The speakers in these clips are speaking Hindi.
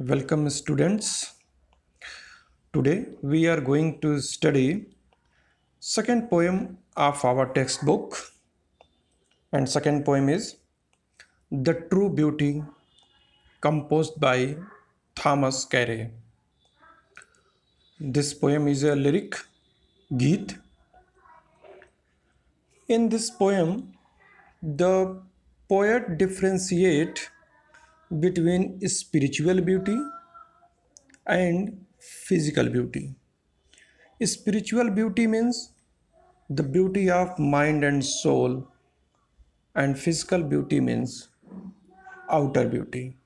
welcome students today we are going to study second poem of our textbook and second poem is the true beauty composed by thomas carey this poem is a lyric geet in this poem the poet differentiate between spiritual beauty and physical beauty. Spiritual beauty means the beauty of mind and soul, and physical beauty means outer beauty.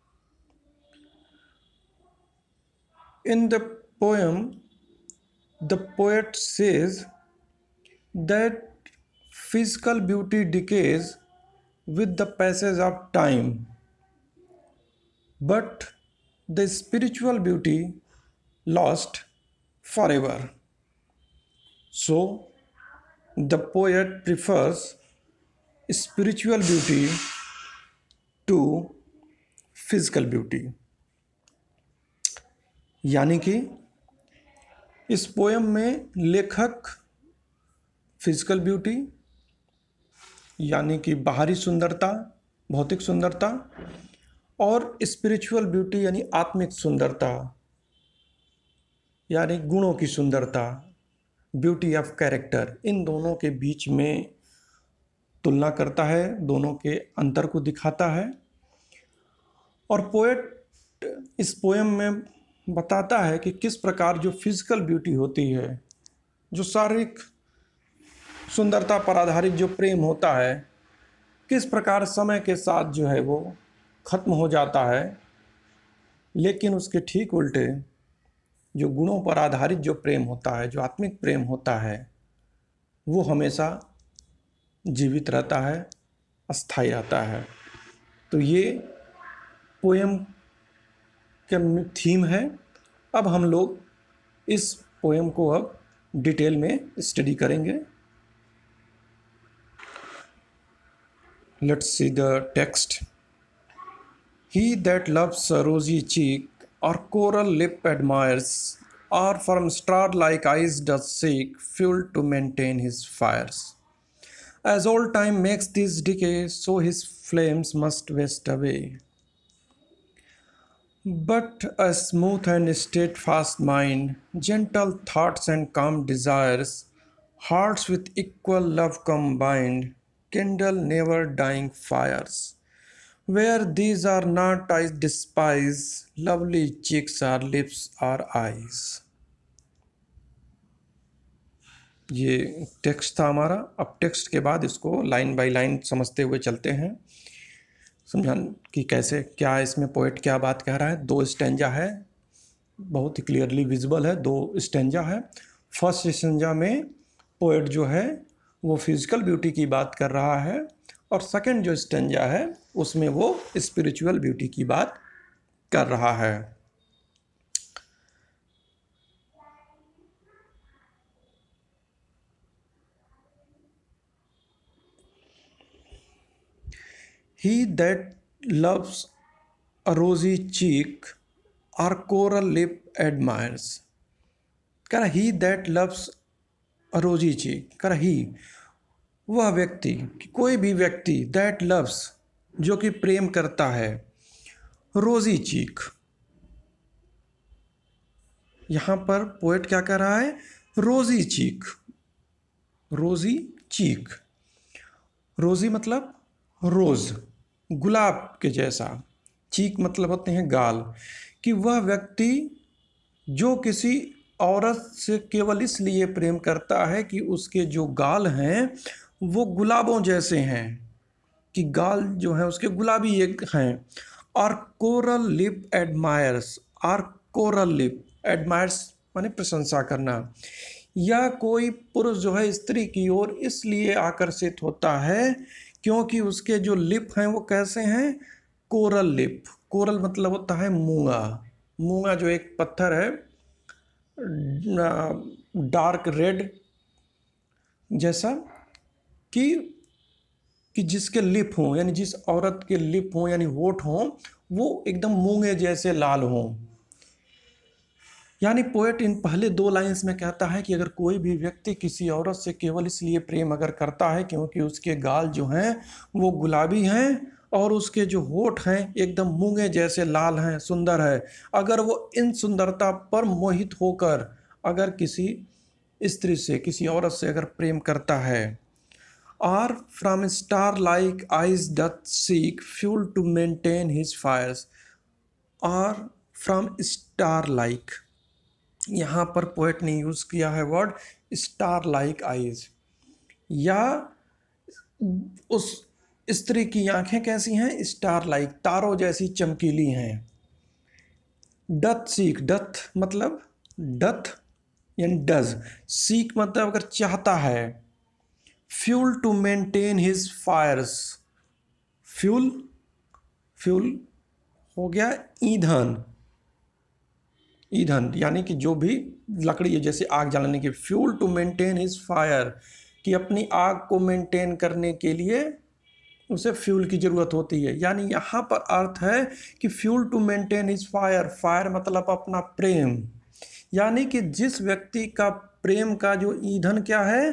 In the poem, the poet says that physical beauty decays with the passage of time but the spiritual beauty lost forever. So, the poet prefers spiritual beauty to physical beauty. यानी कि इस पोएम में लेखक फिजिकल ब्यूटी यानी कि बाहरी सुंदरता भौतिक सुंदरता और स्पिरिचुअल ब्यूटी यानी आत्मिक सुंदरता यानी गुणों की सुंदरता ब्यूटी ऑफ कैरेक्टर इन दोनों के बीच में तुलना करता है दोनों के अंतर को दिखाता है और पोएट इस पोएम में बताता है कि किस प्रकार जो फिजिकल ब्यूटी होती है जो शारीरिक सुंदरता पर आधारित जो प्रेम होता है किस प्रकार समय के साथ जो है वो खत्म हो जाता है लेकिन उसके ठीक उल्टे जो गुणों पर आधारित जो प्रेम होता है जो आत्मिक प्रेम होता है वो हमेशा जीवित रहता है अस्थाई रहता है तो ये पोएम के थीम है अब हम लोग इस पोएम को अब डिटेल में स्टडी करेंगे let's see the text He that loves a rosy cheek or coral lip admires, or from star like eyes does seek fuel to maintain his fires. As old time makes this decay, so his flames must waste away. But a smooth and steadfast mind, gentle thoughts and calm desires, hearts with equal love combined, kindle never dying fires. where these are not I despise, lovely cheeks are lips are eyes. ये टेक्स्ट था हमारा अब टेक्स्ट के बाद इसको लाइन बाय लाइन समझते हुए चलते हैं समझान कि कैसे क्या इसमें पोइट क्या बात कह रहा है दो स्टेंजा है बहुत ही क्लियरली विजिबल है दो स्टेंजा है फर्स्ट स्टेंजा में पोइट जो है वो फिज़िकल ब्यूटी की बात कर रहा है और सेकंड जो स्टेंजा है उसमें वो स्पिरिचुअल ब्यूटी की बात कर रहा है he that loves a rosy cheek or coral lip admires he that loves a rosy cheek कर ही वह व्यक्ति कोई भी व्यक्ति दैट लव्स जो कि प्रेम करता है रोजी चीक यहां पर पोएट क्या कर रहा है रोजी चीक रोजी चीक रोजी मतलब रोज़ गुलाब के जैसा चीक मतलब होते हैं गाल कि वह व्यक्ति जो किसी औरत से केवल इसलिए प्रेम करता है कि उसके जो गाल हैं वो गुलाबों जैसे हैं कि गाल जो है उसके गुलाबी एक हैं और कोरल लिप एडमायर्स और कोरल लिप एडमायर्स माने प्रशंसा करना या कोई पुरुष जो है स्त्री की ओर इसलिए आकर्षित होता है क्योंकि उसके जो लिप हैं वो कैसे हैं कोरल लिप कोरल मतलब होता है मूंगा मूंगा जो एक पत्थर है डार्क रेड जैसा कि कि जिसके लिप हों यानी जिस औरत के लिप हों यानी होठ हों वो एकदम मूंगे जैसे लाल हों यानी पोएट इन पहले दो लाइंस में कहता है कि अगर कोई भी व्यक्ति किसी औरत से केवल इसलिए प्रेम अगर करता है क्योंकि उसके गाल जो हैं वो गुलाबी हैं और उसके जो होठ हैं एकदम मूंगे जैसे लाल हैं सुंदर है अगर वो इन सुंदरता पर मोहित होकर अगर किसी स्त्री से किसी औरत से अगर प्रेम करता है or from star-like eyes doth seek fuel to maintain his fires or from star-like यहाँ पर पोइट ने यूज़ किया है वर्ड स्टार लाइक आइज या उस स्त्री की आंखें कैसी हैं स्टार लाइक तारों जैसी चमकीली हैं डथ सीख डथ मतलब डथ यानी डज सीख मतलब अगर चाहता है fuel to maintain his fires fuel fuel हो गया ईंधन ईंधन यानी कि जो भी लकड़ी है जैसे आग जलाने की fuel to maintain his fire कि अपनी आग को मेंटेन करने के लिए उसे फ्यूल की ज़रूरत होती है यानी यहाँ पर अर्थ है कि fuel to maintain his fire fire मतलब अपना प्रेम यानी कि जिस व्यक्ति का प्रेम का जो ईंधन क्या है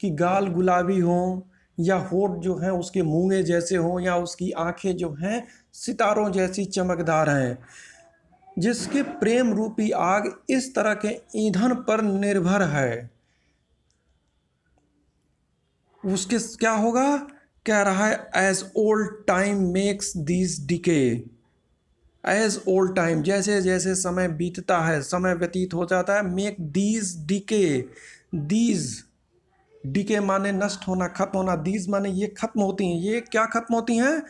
कि गाल गुलाबी हों या होठ जो हैं उसके मूँगे जैसे हों या उसकी आंखें जो हैं सितारों जैसी चमकदार हैं जिसके प्रेम रूपी आग इस तरह के ईंधन पर निर्भर है उसके क्या होगा कह रहा है as old time makes this decay as old time जैसे जैसे समय बीतता है समय व्यतीत हो जाता है make these decay these decay माने नष्ट होना ख़त्म होना दीज माने ये ख़त्म होती हैं ये क्या ख़त्म होती हैं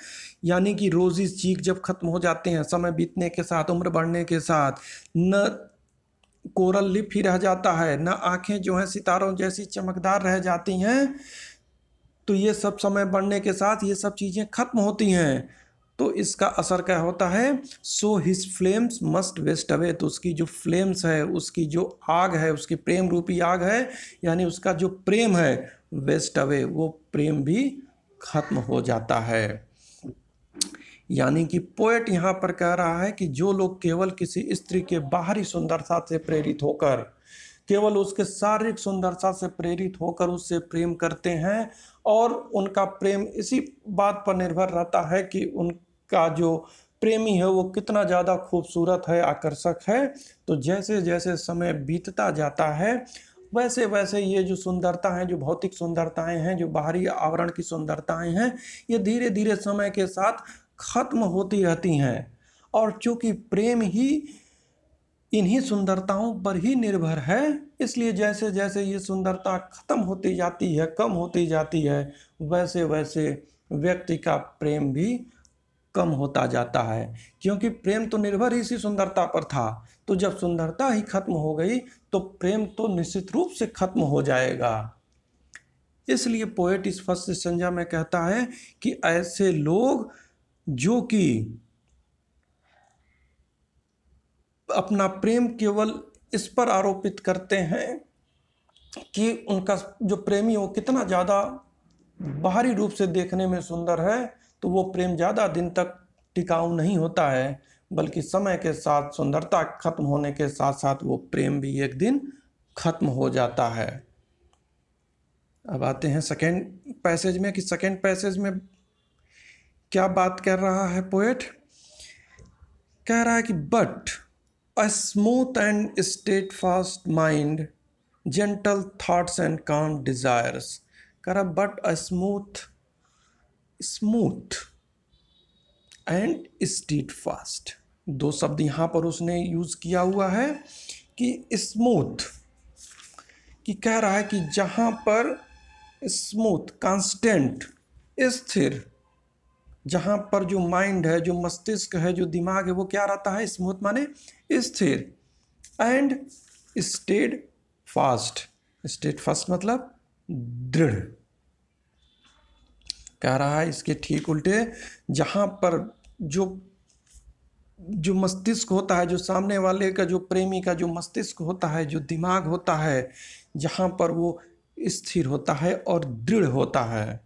यानी कि रोज़ी चीख जब ख़त्म हो जाते हैं समय बीतने के साथ उम्र बढ़ने के साथ न कोरल लिप ही रह जाता है न आँखें जो हैं सितारों जैसी चमकदार रह जाती हैं तो ये सब समय बढ़ने के साथ ये सब चीज़ें ख़त्म होती हैं तो इसका असर क्या होता है so his flames must waste away तो उसकी जो फ्लेम्स है उसकी जो आग है उसकी प्रेम रूपी आग है यानी उसका जो प्रेम है वेस्ट अवे वो प्रेम भी खत्म हो जाता है यानी कि पोएट यहाँ पर कह रहा है कि जो लोग केवल किसी स्त्री के बाहरी सुंदरता से प्रेरित होकर केवल उसके शारीरिक सुंदरता से प्रेरित होकर उससे प्रेम करते हैं और उनका प्रेम इसी बात पर निर्भर रहता है कि उनका जो प्रेमी है वो कितना ज़्यादा खूबसूरत है आकर्षक है तो जैसे जैसे समय बीतता जाता है वैसे वैसे ये जो सुंदरता है जो भौतिक सुंदरताएं हैं जो बाहरी आवरण की सुंदरताएं हैं ये धीरे धीरे समय के साथ खत्म होती रहती हैं और चूँकि प्रेम ही इन्हीं सुंदरताओं पर ही निर्भर है इसलिए जैसे जैसे ये सुंदरता खत्म होती जाती है कम होती जाती है वैसे वैसे व्यक्ति का प्रेम भी कम होता जाता है क्योंकि प्रेम तो निर्भर ही इसी सुंदरता पर था तो जब सुंदरता ही खत्म हो गई तो प्रेम तो निश्चित रूप से खत्म हो जाएगा इसलिए पोएट इस फर्स्ट संज्ञा में कहता है कि ऐसे लोग जो कि अपना प्रेम केवल इस पर आरोपित करते हैं कि उनका जो प्रेमी हो कितना ज़्यादा बाहरी रूप से देखने में सुंदर है तो वो प्रेम ज़्यादा दिन तक टिकाऊ नहीं होता है बल्कि समय के साथ सुंदरता खत्म होने के साथ साथ वो प्रेम भी एक दिन खत्म हो जाता है अब आते हैं सेकेंड पैसेज में कि सेकेंड पैसेज में क्या बात कर रहा है पोएट कह रहा है कि but A smooth and steadfast mind, gentle thoughts and calm desires. Kara, but a smooth, smooth and steadfast दो शब्द यहाँ पर उसने यूज़ किया हुआ है कि स्मूथ कि कह रहा है कि जहाँ पर स्मूथ कांस्टेंट स्थिर जहाँ पर जो माइंड है जो मस्तिष्क है जो दिमाग है वो क्या रहता है स्मूथ माने स्थिर and steadfast steadfast मतलब दृढ़ कह रहा है इसके ठीक उल्टे जहाँ पर जो जो मस्तिष्क होता है जो सामने वाले का जो प्रेमी का जो मस्तिष्क होता है जो दिमाग होता है जहाँ पर वो स्थिर होता है और दृढ़ होता है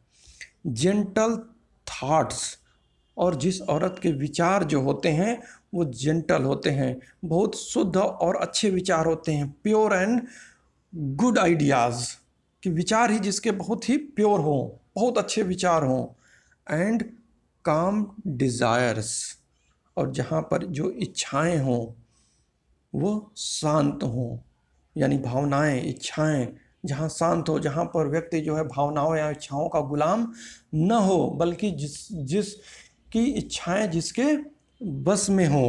जेंटल थाट्स और जिस औरत के विचार जो होते हैं वो जेंटल होते हैं बहुत शुद्ध और अच्छे विचार होते हैं प्योर एंड गुड आइडियाज़ कि विचार ही जिसके बहुत ही प्योर हों बहुत अच्छे विचार हों एंड काम डिज़ायर्स और जहाँ पर जो इच्छाएं हों वो शांत हों यानी भावनाएं इच्छाएं जहाँ शांत हो जहाँ पर व्यक्ति जो है भावनाओं या इच्छाओं का गुलाम न हो बल्कि जिस जिस की इच्छाएं जिसके बस में हो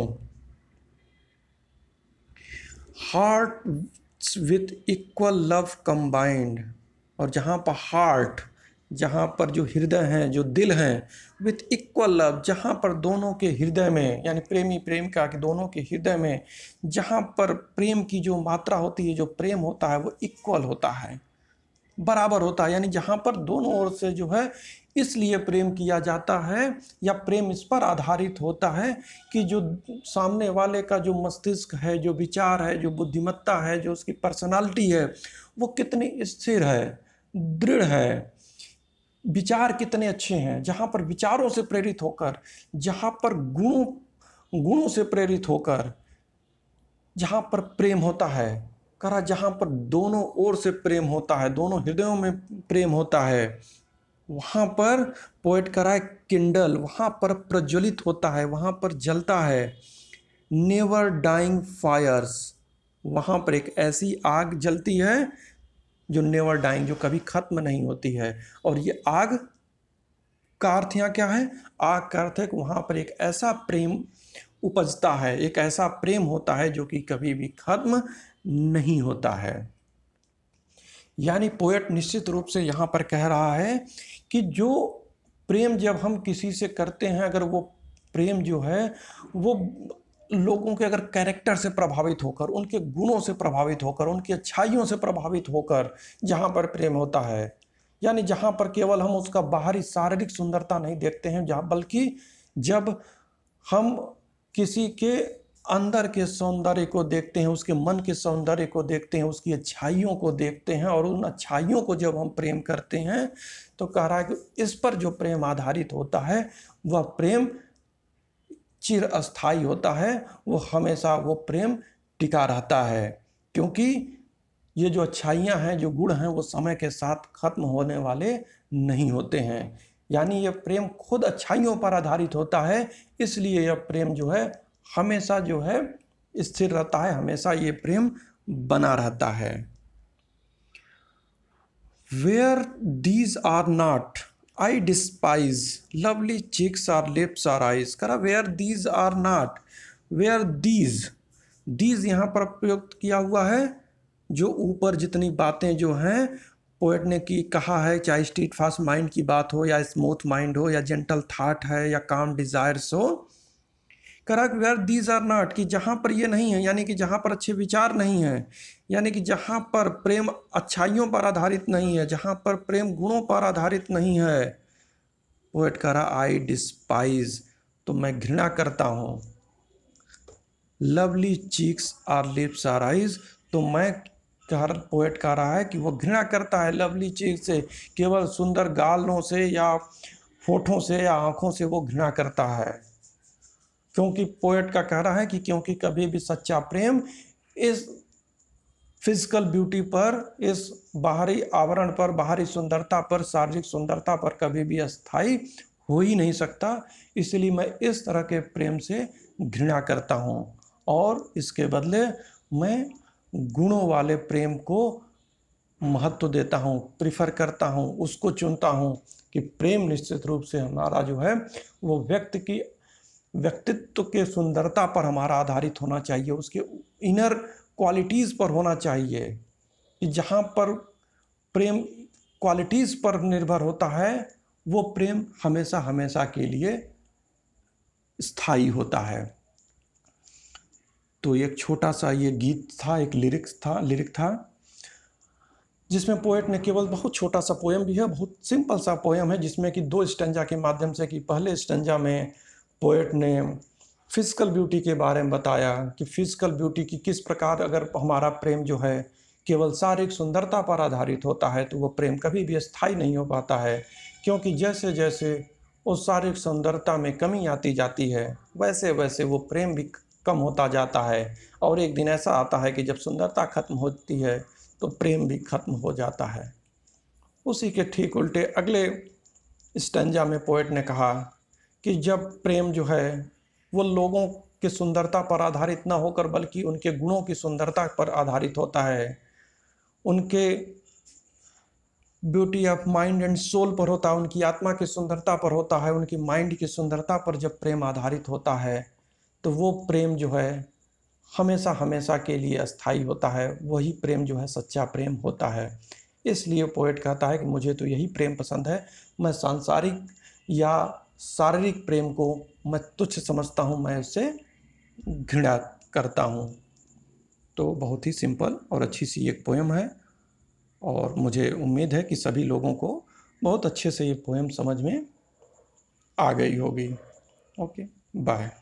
heart with equal love combined और जहाँ पर हार्ट जहाँ पर जो हृदय हैं जो दिल हैं विथ इक्वल लव जहाँ पर दोनों के हृदय में यानी प्रेमी प्रेम का कि दोनों के हृदय में जहाँ पर प्रेम की जो मात्रा होती है जो प्रेम होता है वो इक्वल होता है बराबर होता है यानी जहाँ पर दोनों ओर से जो है इसलिए प्रेम किया जाता है या प्रेम इस पर आधारित होता है कि जो सामने वाले का जो मस्तिष्क है जो विचार है जो बुद्धिमत्ता है जो उसकी पर्सनालिटी है वो कितनी स्थिर है दृढ़ है विचार कितने अच्छे हैं जहाँ पर विचारों से प्रेरित होकर जहाँ पर गुणों गुणों से प्रेरित होकर जहाँ पर प्रेम होता है करा जहाँ पर दोनों ओर से प्रेम होता है दोनों हृदयों में प्रेम होता है वहाँ पर पोइट करा किंडल वहाँ पर प्रज्वलित होता है वहाँ पर जलता है नेवर डाइंग फायर्स वहाँ पर एक ऐसी आग जलती है जो नेवर डाइंग जो कभी ख़त्म नहीं होती है और ये आग का अर्थ यहाँ क्या है आग का अर्थ है वहाँ पर एक ऐसा प्रेम उपजता है एक ऐसा प्रेम होता है जो कि कभी भी खत्म नहीं होता है यानी पोएट निश्चित रूप से यहाँ पर कह रहा है कि जो प्रेम जब हम किसी से करते हैं अगर वो प्रेम जो है वो लोगों के अगर कैरेक्टर से प्रभावित होकर उनके गुणों से प्रभावित होकर उनकी अच्छाइयों से प्रभावित होकर जहाँ पर प्रेम होता है यानी जहाँ पर केवल हम उसका बाहरी शारीरिक सुंदरता नहीं देखते हैं जहाँ बल्कि जब हम किसी के अंदर के सौंदर्य को देखते हैं उसके मन के सौंदर्य को देखते हैं उसकी अच्छाइयों को देखते हैं और उन अच्छाइयों को जब हम प्रेम करते हैं तो कह रहा है कि इस पर जो प्रेम आधारित होता है वह प्रेम चिर अस्थाई होता है वो हमेशा वो प्रेम टिका रहता है क्योंकि ये जो अच्छाइयाँ हैं जो गुण हैं वो समय के साथ खत्म होने वाले नहीं होते हैं यानी यह प्रेम खुद अच्छाइयों पर आधारित होता है इसलिए यह प्रेम जो है हमेशा जो है स्थिर रहता है हमेशा ये प्रेम बना रहता है where these are not I despise. Lovely cheeks are lips are eyes. करा where these are not. Where these. These यहाँ पर प्रयुक्त किया हुआ है जो ऊपर जितनी बातें जो हैं पोएट ने की कहा है चाहे स्ट्रीट फास्ट माइंड की बात हो या स्मूथ माइंड हो या जेंटल थाट है या काम डिज़ायर्स हो करक वेयर दीज आर नॉट कि जहाँ पर ये नहीं है यानी कि जहाँ पर अच्छे विचार नहीं है यानी कि जहाँ पर प्रेम अच्छाइयों पर आधारित नहीं है जहाँ पर प्रेम गुणों पर आधारित नहीं है वो एट रहा आई डिस्पाइज तो मैं घृणा करता हूँ lovely cheeks are lips are eyes तो मैं कह पोएट कह रहा है कि वह घृणा करता है लवली चीज से केवल सुंदर गालों से या फोटों से या आँखों से वो घृणा करता है क्योंकि पोएट का कह रहा है कि क्योंकि कभी भी सच्चा प्रेम इस फिजिकल ब्यूटी पर इस बाहरी आवरण पर बाहरी सुंदरता पर शारीरिक सुंदरता पर कभी भी अस्थाई हो ही नहीं सकता इसलिए मैं इस तरह के प्रेम से घृणा करता हूँ और इसके बदले मैं गुणों वाले प्रेम को महत्व देता हूँ प्रिफर करता हूँ उसको चुनता हूँ कि प्रेम निश्चित रूप से हमारा जो है वो व्यक्ति की व्यक्तित्व के सुंदरता पर हमारा आधारित होना चाहिए उसके इनर क्वालिटीज़ पर होना चाहिए कि जहाँ पर प्रेम क्वालिटीज़ पर निर्भर होता है वो प्रेम हमेशा हमेशा के लिए स्थायी होता है तो एक छोटा सा ये गीत था एक लिरिक्स था लिरिक था जिसमें पोएट ने केवल बहुत छोटा सा पोएम भी है बहुत सिंपल सा पोएम है जिसमें कि दो स्टंजा के माध्यम से कि पहले स्टंजा में पोएट ने फिज़िकल ब्यूटी के बारे में बताया कि फिज़िकल ब्यूटी की किस प्रकार अगर हमारा प्रेम जो है केवल शारीरिक सुंदरता पर आधारित होता है तो वह प्रेम कभी भी स्थायी नहीं हो पाता है क्योंकि जैसे जैसे उस शारीरिक सुंदरता में कमी आती जाती है वैसे वैसे वो प्रेम भी कम होता जाता है और एक दिन ऐसा आता है कि जब सुंदरता खत्म होती है तो प्रेम भी खत्म हो जाता है उसी के ठीक उल्टे अगले स्टंजा में पोएट ने कहा कि जब प्रेम जो है वो लोगों की सुंदरता पर आधारित ना होकर बल्कि उनके गुणों की सुंदरता पर आधारित होता है उनके beauty of mind and soul पर होता है उनकी आत्मा की सुंदरता पर होता है उनकी माइंड की सुंदरता पर जब प्रेम आधारित होता है तो वो प्रेम जो है हमेशा हमेशा के लिए अस्थाई होता है वही प्रेम जो है सच्चा प्रेम होता है इसलिए पोइट कहता है कि मुझे तो यही प्रेम पसंद है मैं सांसारिक या शारीरिक प्रेम को मैं तुच्छ समझता हूँ मैं उसे घृणा करता हूँ तो बहुत ही सिंपल और अच्छी सी एक पोएम है और मुझे उम्मीद है कि सभी लोगों को बहुत अच्छे से ये पोएम समझ में आ गई होगी ओके बाय